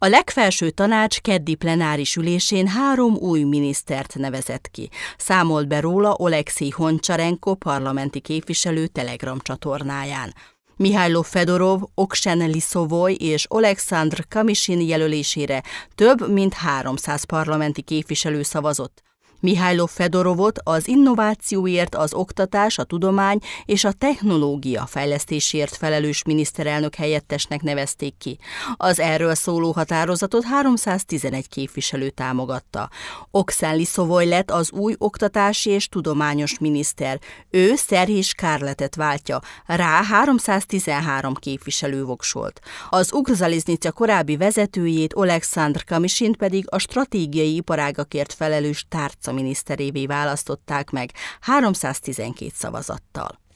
A legfelső tanács keddi plenáris ülésén három új minisztert nevezett ki. Számolt be róla Olexi Honcsarenko parlamenti képviselő Telegram csatornáján. Mihály Fedorov, Oksen Liszovoy és Oleksandr Kamisin jelölésére több mint 300 parlamenti képviselő szavazott. Mihályló Fedorovot az innovációért, az oktatás, a tudomány és a technológia fejlesztésért felelős miniszterelnök helyettesnek nevezték ki. Az erről szóló határozatot 311 képviselő támogatta. Oxen Liszovoj lett az új oktatási és tudományos miniszter. Ő Szerhés Kárletet váltja, rá 313 képviselő voksolt. Az Ugrzaliznica korábbi vezetőjét Oleksandr Kamisint pedig a stratégiai iparágakért felelős tárca harcminiszterévé választották meg 312 szavazattal.